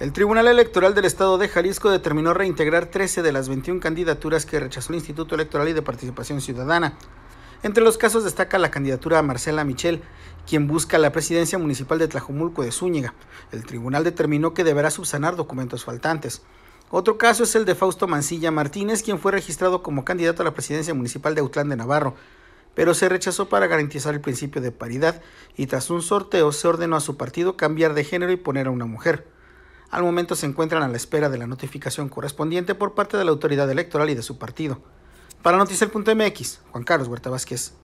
El Tribunal Electoral del Estado de Jalisco determinó reintegrar 13 de las 21 candidaturas que rechazó el Instituto Electoral y de Participación Ciudadana. Entre los casos destaca la candidatura a Marcela Michel, quien busca la presidencia municipal de Tlajumulco de Zúñiga. El tribunal determinó que deberá subsanar documentos faltantes. Otro caso es el de Fausto Mancilla Martínez, quien fue registrado como candidato a la presidencia municipal de Autlán de Navarro, pero se rechazó para garantizar el principio de paridad y tras un sorteo se ordenó a su partido cambiar de género y poner a una mujer. Al momento se encuentran a la espera de la notificación correspondiente por parte de la autoridad electoral y de su partido. Para Noticiel.mx, Juan Carlos Huerta Vázquez.